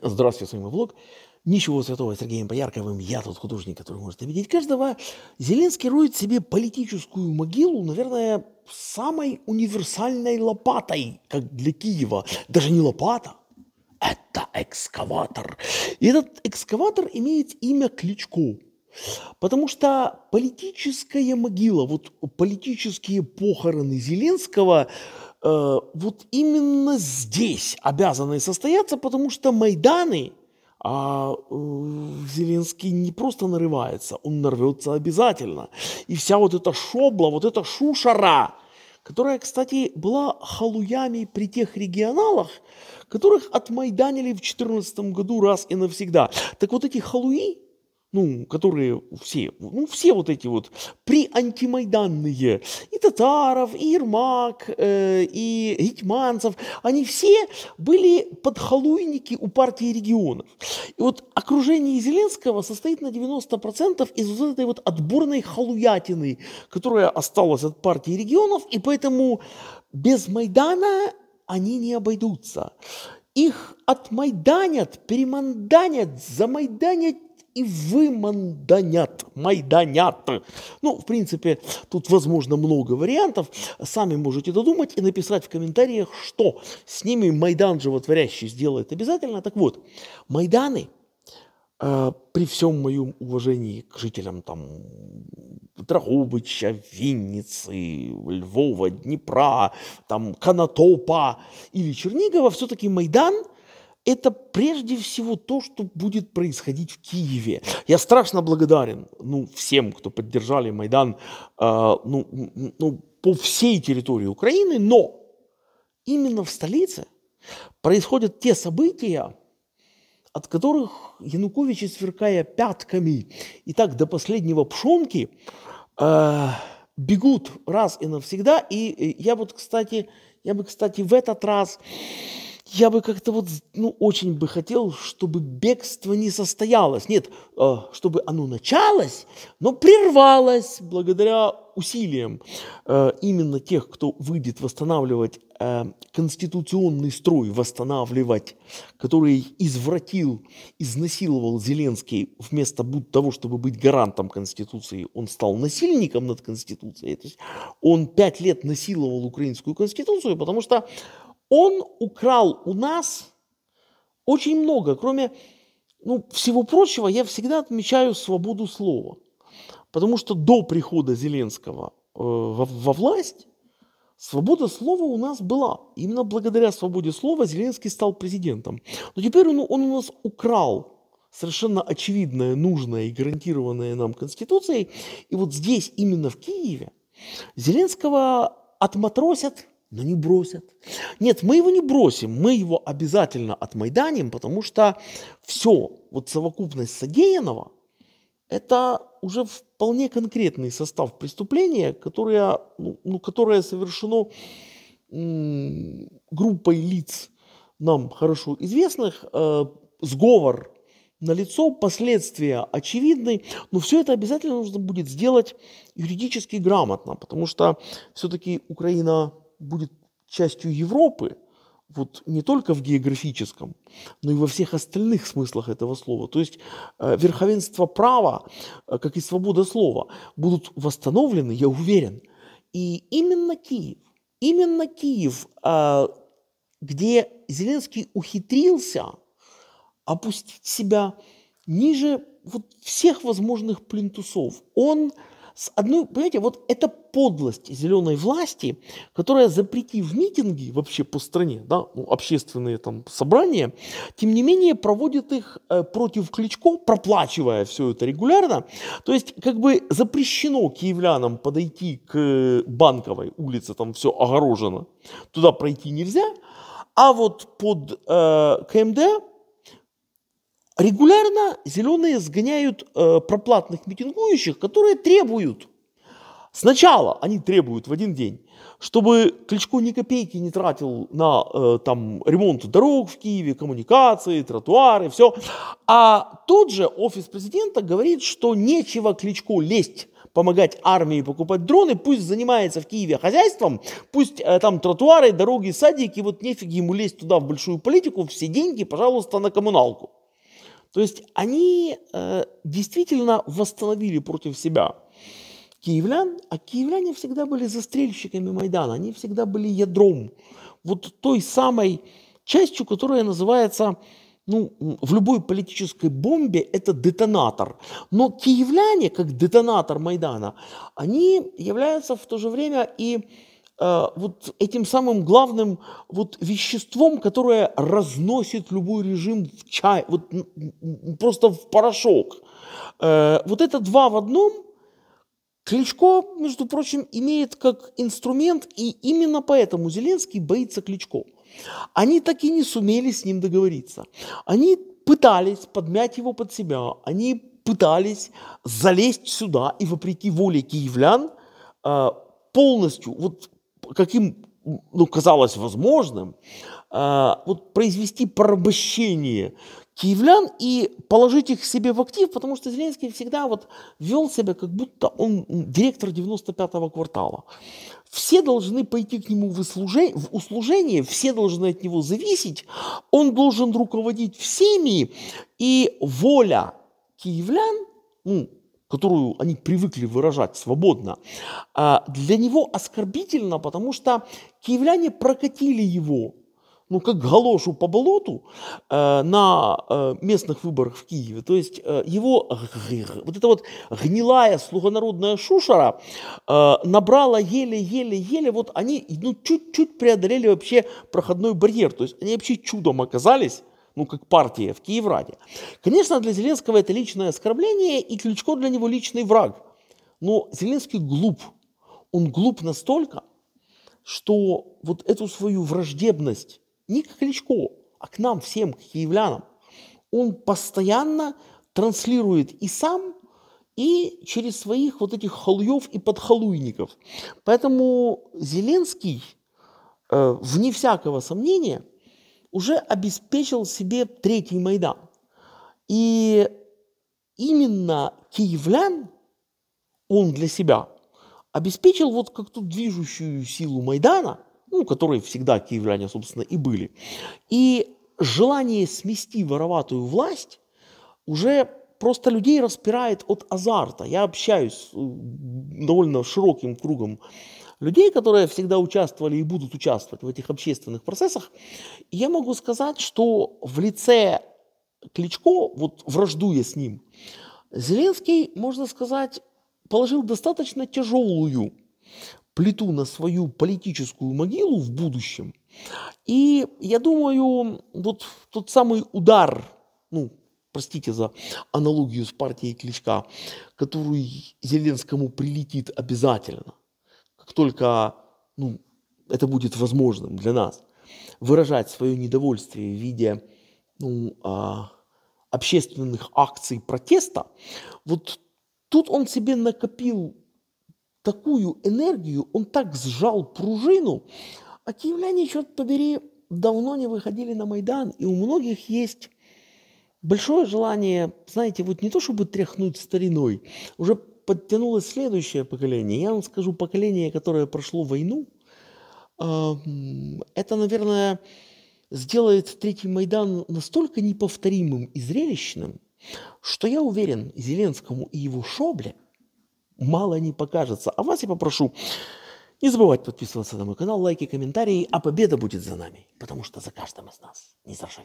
Здравствуйте, с вами блог. Ничего святого, Сергеем Боярковым, я тот художник, который может обидеть каждого. Зеленский роет себе политическую могилу, наверное, самой универсальной лопатой, как для Киева. Даже не лопата, это экскаватор. И этот экскаватор имеет имя Кличко. Потому что политическая могила, вот политические похороны Зеленского Э, вот именно здесь обязаны состояться, потому что Майданы а э, Зеленский не просто нарывается, он нарвется обязательно. И вся вот эта шобла, вот эта шушара, которая, кстати, была халуями при тех регионалах, которых отмайданили в 2014 году раз и навсегда. Так вот эти халуи, ну, которые все, ну, все вот эти вот приантимайданные, и Татаров, и Ермак, э, и Гетьманцев, они все были подхалуйники у партии регионов. И вот окружение Зеленского состоит на 90% из вот этой вот отборной халуятины, которая осталась от партии регионов, и поэтому без Майдана они не обойдутся. Их отмайданят, переманданят, замайданят и выманданят, майданят. Ну, в принципе, тут возможно много вариантов. Сами можете додумать и написать в комментариях, что с ними Майдан животворящий сделает обязательно. Так вот, Майданы э, при всем моем уважении к жителям там Драгубыча, Винницы, Львова, Днепра, там, Конотопа или Чернигова, все-таки Майдан – это прежде всего то, что будет происходить в Киеве. Я страшно благодарен ну, всем, кто поддержали Майдан э, ну, ну, по всей территории Украины, но именно в столице происходят те события, от которых Янукович, сверкая пятками и так до последнего пшонки, э, бегут раз и навсегда. И э, я вот, кстати, я бы, кстати, в этот раз я бы как-то вот, ну, очень бы хотел, чтобы бегство не состоялось. Нет, э, чтобы оно началось, но прервалось благодаря усилиям э, именно тех, кто выйдет восстанавливать э, конституционный строй, восстанавливать, который извратил, изнасиловал Зеленский вместо того, чтобы быть гарантом Конституции, он стал насильником над Конституцией. То есть он пять лет насиловал украинскую Конституцию, потому что он украл у нас очень много, кроме ну, всего прочего, я всегда отмечаю свободу слова. Потому что до прихода Зеленского э, во, во власть свобода слова у нас была. Именно благодаря свободе слова Зеленский стал президентом. Но теперь он, он у нас украл совершенно очевидное, нужное и гарантированное нам Конституцией. И вот здесь, именно в Киеве, Зеленского отматросят но не бросят. Нет, мы его не бросим, мы его обязательно отмайданим, потому что все, вот совокупность содеянного, это уже вполне конкретный состав преступления, которое, ну, ну которое совершено группой лиц, нам хорошо известных, э, сговор на лицо, последствия очевидны, но все это обязательно нужно будет сделать юридически грамотно, потому что все-таки Украина будет частью Европы, вот не только в географическом, но и во всех остальных смыслах этого слова. То есть э, верховенство права, э, как и свобода слова, будут восстановлены, я уверен. И именно Киев, именно Киев, э, где Зеленский ухитрился опустить себя ниже вот всех возможных плинтусов, он с одной, понимаете, вот эта подлость зеленой власти, которая запретив митинги вообще по стране, да, ну, общественные там собрания, тем не менее проводит их э, против Кличко, проплачивая все это регулярно. То есть как бы запрещено киевлянам подойти к Банковой улице, там все огорожено, туда пройти нельзя. А вот под э, КМД Регулярно зеленые сгоняют э, проплатных митингующих, которые требуют. Сначала они требуют в один день, чтобы Кличко ни копейки не тратил на э, там, ремонт дорог в Киеве, коммуникации, тротуары, все. А тут же офис президента говорит, что нечего Кличко лезть помогать армии покупать дроны, пусть занимается в Киеве хозяйством, пусть э, там тротуары, дороги, садики, вот нефиг ему лезть туда в большую политику, все деньги, пожалуйста, на коммуналку. То есть они э, действительно восстановили против себя киевлян, а киевляне всегда были застрельщиками Майдана, они всегда были ядром, вот той самой частью, которая называется ну, в любой политической бомбе это детонатор. Но киевляне, как детонатор Майдана, они являются в то же время и Э, вот этим самым главным вот веществом, которое разносит любой режим в чай, вот просто в порошок. Э, вот это два в одном Кличко, между прочим, имеет как инструмент, и именно поэтому Зеленский боится Кличко. Они так и не сумели с ним договориться. Они пытались подмять его под себя, они пытались залезть сюда и вопреки воле киевлян э, полностью, вот каким ну, казалось возможным, а, вот произвести порабощение киевлян и положить их себе в актив, потому что Зеленский всегда вот вел себя, как будто он директор 95-го квартала. Все должны пойти к нему в, услужение, в услужение, все должны от него зависеть, он должен руководить всеми, и воля киевлян, ну, которую они привыкли выражать свободно, а, для него оскорбительно, потому что киевляне прокатили его ну, как галошу по болоту э, на э, местных выборах в Киеве. То есть э, его вот эта вот гнилая слугонародная шушера набрала еле-еле-еле, вот они ну, чуть-чуть преодолели вообще проходной барьер. То есть они вообще чудом оказались ну, как партия в Киевраде. Конечно, для Зеленского это личное оскорбление, и Кличко для него личный враг. Но Зеленский глуп. Он глуп настолько, что вот эту свою враждебность не к Кличко, а к нам всем, к киевлянам, он постоянно транслирует и сам, и через своих вот этих халуев и подхалуйников. Поэтому Зеленский, э, вне всякого сомнения – уже обеспечил себе третий Майдан. И именно киевлян он для себя обеспечил вот как ту движущую силу Майдана, ну, которые всегда киевляне, собственно, и были. И желание смести вороватую власть уже просто людей распирает от азарта. Я общаюсь с э, довольно широким кругом людей, которые всегда участвовали и будут участвовать в этих общественных процессах, я могу сказать, что в лице Кличко, вот враждуя с ним, Зеленский, можно сказать, положил достаточно тяжелую плиту на свою политическую могилу в будущем. И я думаю, вот тот самый удар, ну, простите за аналогию с партией Кличка, который Зеленскому прилетит обязательно, как только ну, это будет возможным для нас, выражать свое недовольствие в виде ну, а, общественных акций протеста, вот тут он себе накопил такую энергию, он так сжал пружину, а киевляне, черт побери, давно не выходили на Майдан, и у многих есть большое желание, знаете, вот не то чтобы тряхнуть стариной, уже подтянулось следующее поколение. Я вам скажу, поколение, которое прошло войну, а, это, наверное, сделает третий Майдан настолько неповторимым и зрелищным, что я уверен, Зеленскому и его шобле мало не покажется. А вас я попрошу не забывать подписываться на мой канал, лайки, комментарии, а победа будет за нами, потому что за каждым из нас не заржавеет.